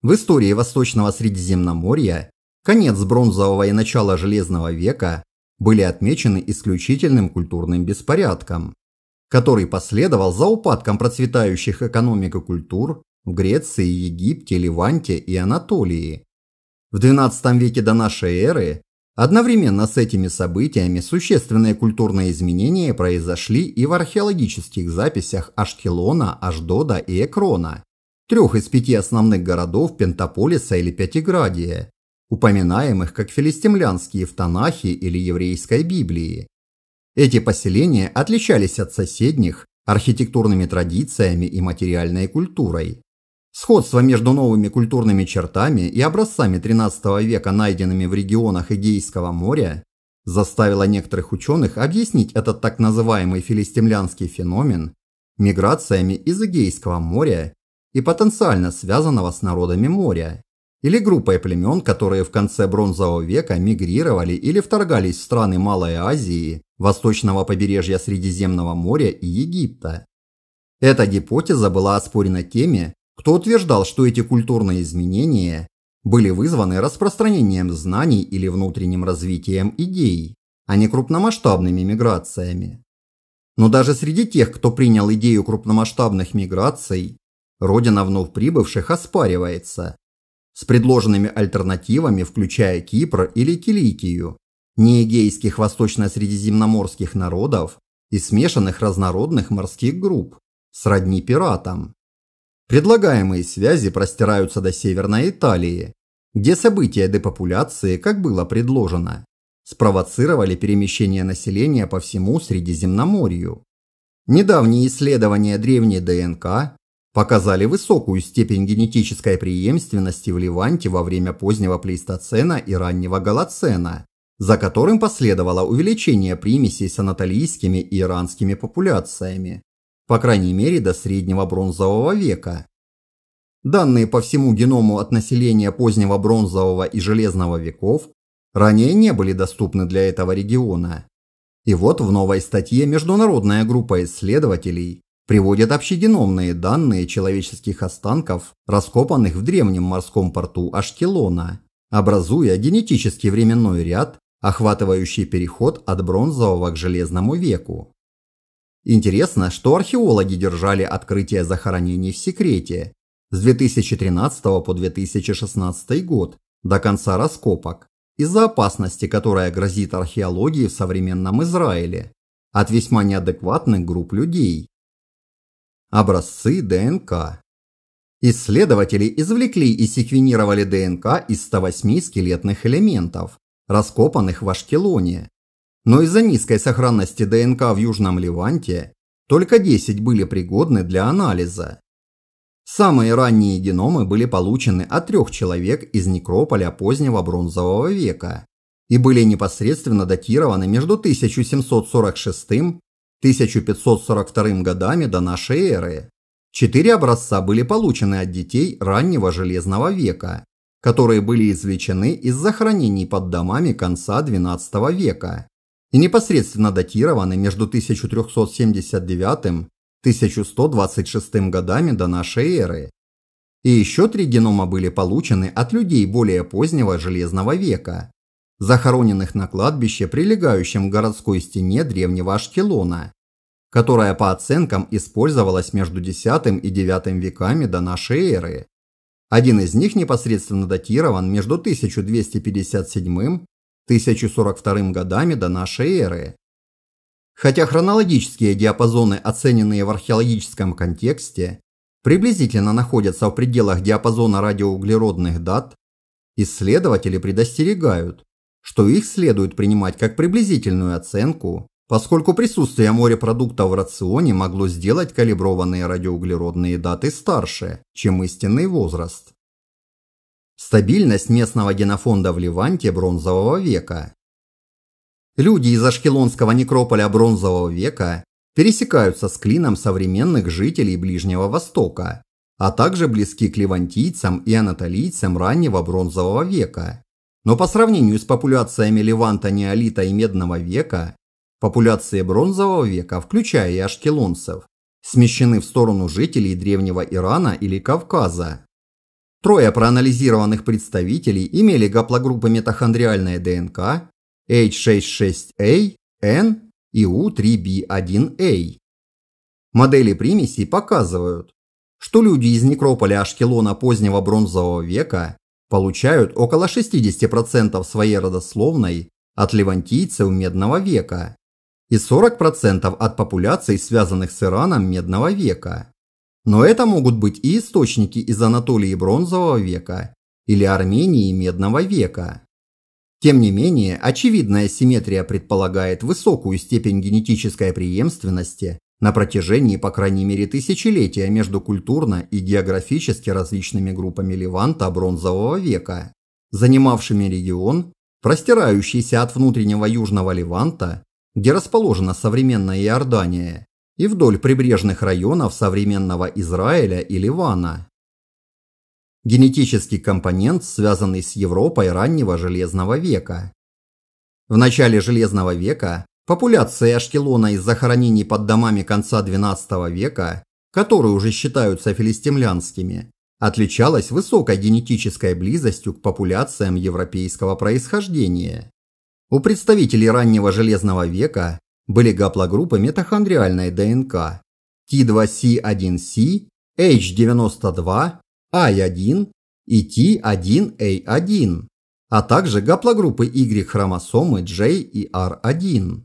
В истории Восточного Средиземноморья конец бронзового и начало Железного века были отмечены исключительным культурным беспорядком, который последовал за упадком процветающих экономик и культур в Греции, Египте, Ливанте и Анатолии. В XII веке до нашей эры одновременно с этими событиями существенные культурные изменения произошли и в археологических записях Ашкелона, Ашдода и Экрона, трех из пяти основных городов Пентаполиса или Пятиградия, упоминаемых как филистимлянские в Танахе или еврейской Библии. Эти поселения отличались от соседних архитектурными традициями и материальной культурой. Сходство между новыми культурными чертами и образцами XIII века, найденными в регионах Эгейского моря, заставило некоторых ученых объяснить этот так называемый филистимлянский феномен миграциями из Эгейского моря и потенциально связанного с народами моря, или группой племен, которые в конце Бронзового века мигрировали или вторгались в страны Малой Азии, восточного побережья Средиземного моря и Египта. Эта гипотеза была оспорена теми, кто утверждал, что эти культурные изменения были вызваны распространением знаний или внутренним развитием идей, а не крупномасштабными миграциями. Но даже среди тех, кто принял идею крупномасштабных миграций, родина вновь прибывших оспаривается. С предложенными альтернативами, включая Кипр или Киликию, неэгейских восточно-средиземноморских народов и смешанных разнородных морских групп, сродни пиратам. Предлагаемые связи простираются до Северной Италии, где события депопуляции, как было предложено, спровоцировали перемещение населения по всему Средиземноморью. Недавние исследования древней ДНК показали высокую степень генетической преемственности в Леванте во время позднего плейстоцена и раннего голоцена, за которым последовало увеличение примесей с анатолийскими и иранскими популяциями, по крайней мере до среднего бронзового века. Данные по всему геному от населения позднего бронзового и железного веков ранее не были доступны для этого региона. И вот в новой статье международная группа исследователей приводят общегеномные данные человеческих останков, раскопанных в древнем морском порту Аштелона, образуя генетический временной ряд, охватывающий переход от бронзового к железному веку. Интересно, что археологи держали открытие захоронений в секрете с 2013 по 2016 год, до конца раскопок, из-за опасности, которая грозит археологии в современном Израиле, от весьма неадекватных групп людей, образцы ДНК. Исследователи извлекли и секвенировали ДНК из 108 скелетных элементов, раскопанных в Ашкелоне. Но из-за низкой сохранности ДНК в Южном Леванте только 10 были пригодны для анализа. Самые ранние геномы были получены от трех человек из некрополя позднего бронзового века и были непосредственно датированы между 1746 1542 годами до нашей эры. Четыре образца были получены от детей раннего Железного века, которые были извлечены из захоронений под домами конца XII века и непосредственно датированы между 1379-1126 годами до нашей эры. И еще три генома были получены от людей более позднего Железного века, захороненных на кладбище, прилегающем к городской стене древнего Ашкелона, которая по оценкам использовалась между X и IX веками до нашей эры. Один из них непосредственно датирован между 1257 1042 годами до нашей эры. Хотя хронологические диапазоны, оцененные в археологическом контексте, приблизительно находятся в пределах диапазона радиоуглеродных дат, исследователи предостерегают, что их следует принимать как приблизительную оценку, поскольку присутствие морепродуктов в рационе могло сделать калиброванные радиоуглеродные даты старше, чем истинный возраст. Стабильность местного генофонда в Леванте бронзового века. Люди из Ашкелонского некрополя бронзового века пересекаются с клином современных жителей Ближнего Востока, а также близки к левантийцам и анатолийцам раннего бронзового века. Но по сравнению с популяциями Леванта, Неолита и Медного века, популяции Бронзового века, включая и ашкелонцев, смещены в сторону жителей Древнего Ирана или Кавказа. Трое проанализированных представителей имели гаплогруппы митохондриальная ДНК H66A, N и U3B1A. Модели примесей показывают, что люди из некрополя Ашкелона позднего бронзового века получают около 60% своей родословной от левантийцев Медного века и 40% от популяций, связанных с Ираном Медного века. Но это могут быть и источники из Анатолии Бронзового века или Армении Медного века. Тем не менее, очевидная симметрия предполагает высокую степень генетической преемственности на протяжении, по крайней мере, тысячелетия между культурно и географически различными группами Леванта бронзового века, занимавшими регион, простирающийся от внутреннего южного Леванта, где расположена современная Иордания, и вдоль прибрежных районов современного Израиля и Ливана. Генетический компонент, связанный с Европой раннего Железного века. В начале Железного века Популяция Ашкелона из захоронений под домами конца XII века, которые уже считаются филистимлянскими, отличалась высокой генетической близостью к популяциям европейского происхождения. У представителей раннего железного века были гаплогруппы митохондриальной ДНК T2C1C, H92, I1 и T1A1, э а также гаплогруппы Y-хромосомы J и R1.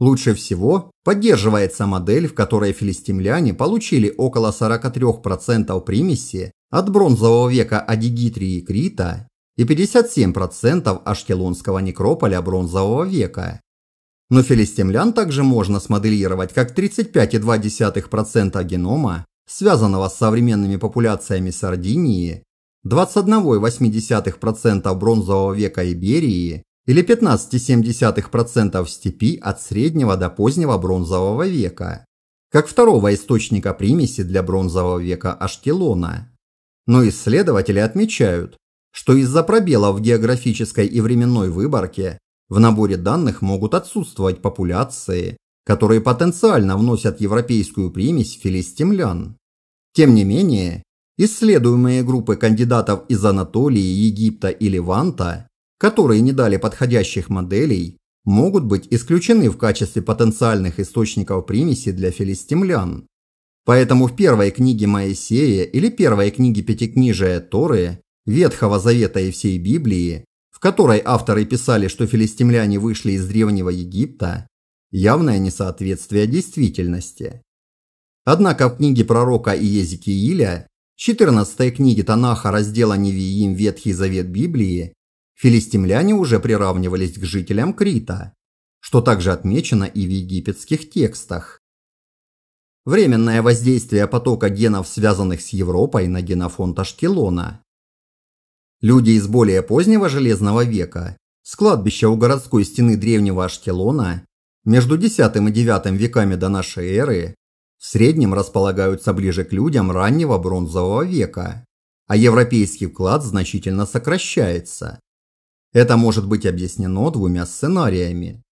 Лучше всего поддерживается модель, в которой филистимляне получили около 43% примеси от бронзового века Адигитрии и Крита и 57% ашкелонского некрополя бронзового века. Но филистимлян также можно смоделировать как 35,2% генома, связанного с современными популяциями Сардинии, 21,8% бронзового века Иберии или 15,7% в степи от среднего до позднего бронзового века, как второго источника примеси для бронзового века Ашкелона. Но исследователи отмечают, что из-за пробелов в географической и временной выборке в наборе данных могут отсутствовать популяции, которые потенциально вносят европейскую примесь филистимлян. Тем не менее, исследуемые группы кандидатов из Анатолии, Египта и Леванта которые не дали подходящих моделей, могут быть исключены в качестве потенциальных источников примеси для филистимлян. Поэтому в первой книге Моисея или первой книге Пятикнижия Торы, Ветхого Завета и всей Библии, в которой авторы писали, что филистимляне вышли из Древнего Египта, явное несоответствие действительности. Однако в книге пророка Иезекииля, 14 книге Танаха раздела Невиим Ветхий Завет Библии, филистимляне уже приравнивались к жителям Крита, что также отмечено и в египетских текстах. Временное воздействие потока генов, связанных с Европой, на генофонд Ашкелона. Люди из более позднего Железного века с кладбища у городской стены древнего Ашкелона между X и IX веками до нашей эры в среднем располагаются ближе к людям раннего бронзового века, а европейский вклад значительно сокращается. Это может быть объяснено двумя сценариями.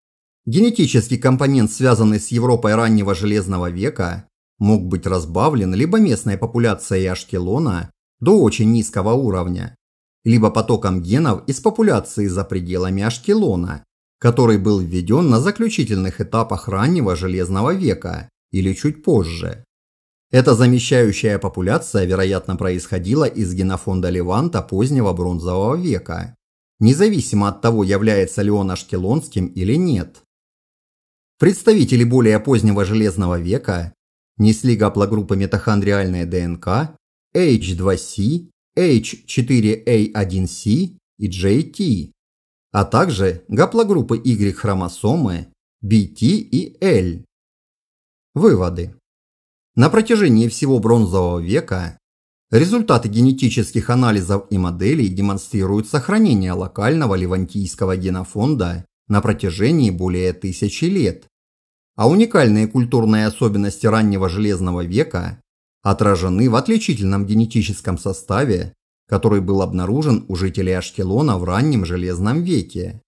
Генетический компонент, связанный с Европой раннего Железного века, мог быть разбавлен либо местной популяцией Ашкелона до очень низкого уровня, либо потоком генов из популяции за пределами Ашкелона, который был введен на заключительных этапах раннего Железного века или чуть позже. Эта замещающая популяция, вероятно, происходила из генофонда Леванта позднего бронзового века независимо от того, является ли он ашкелонским или нет. Представители более позднего Железного века несли гаплогруппы митохондриальной ДНК H2C, H4A1C а и JT, а также гаплогруппы Y-хромосомы BT и L. Выводы. На протяжении всего бронзового века Результаты генетических анализов и моделей демонстрируют сохранение локального левантийского генофонда на протяжении более тысячи лет. А уникальные культурные особенности раннего железного века отражены в отличительном генетическом составе, который был обнаружен у жителей Ашкелона в раннем железном веке.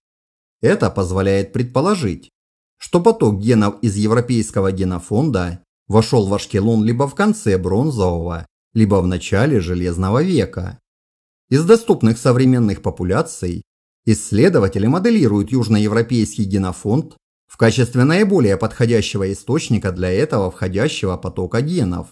Это позволяет предположить, что поток генов из европейского генофонда вошел в Ашкелон либо в конце бронзового, либо в начале Железного века. Из доступных современных популяций исследователи моделируют южноевропейский генофонд в качестве наиболее подходящего источника для этого входящего потока генов.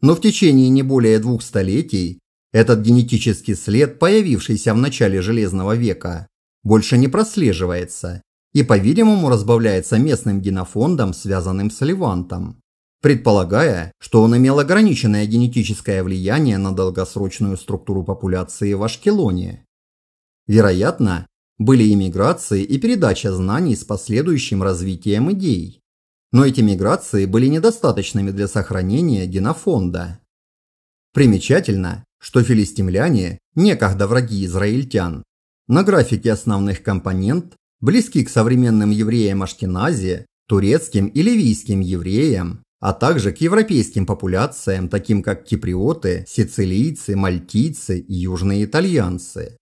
Но в течение не более двух столетий этот генетический след, появившийся в начале Железного века, больше не прослеживается и, по-видимому, разбавляется местным генофондом, связанным с Левантом предполагая, что он имел ограниченное генетическое влияние на долгосрочную структуру популяции в Ашкелоне. Вероятно, были иммиграции и передача знаний с последующим развитием идей. Но эти миграции были недостаточными для сохранения генофонда. Примечательно, что филистимляне, некогда враги израильтян, на графике основных компонент близки к современным евреям Ашкенази, турецким и ливийским евреям, а также к европейским популяциям, таким как киприоты, сицилийцы, мальтийцы и южные итальянцы.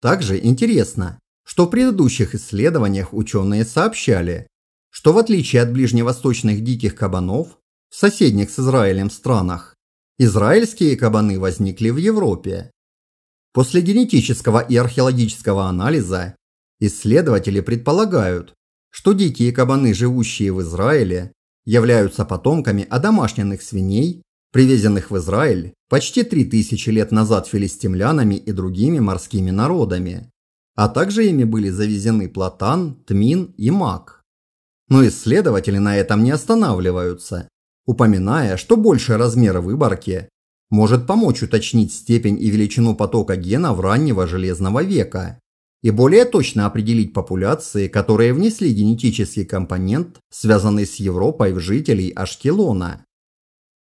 Также интересно, что в предыдущих исследованиях ученые сообщали, что в отличие от ближневосточных диких кабанов, в соседних с Израилем странах, израильские кабаны возникли в Европе. После генетического и археологического анализа исследователи предполагают, что дикие кабаны, живущие в Израиле, являются потомками одомашненных свиней, привезенных в Израиль почти 3000 лет назад филистимлянами и другими морскими народами, а также ими были завезены платан, тмин и мак. Но исследователи на этом не останавливаются, упоминая, что больше размер выборки может помочь уточнить степень и величину потока генов раннего железного века и более точно определить популяции, которые внесли генетический компонент, связанный с Европой в жителей Ашкелона.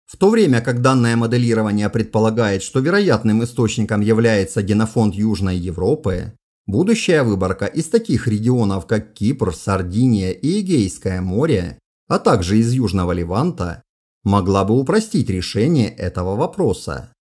В то время как данное моделирование предполагает, что вероятным источником является генофонд Южной Европы, будущая выборка из таких регионов, как Кипр, Сардиния и Эгейское море, а также из Южного Леванта, могла бы упростить решение этого вопроса.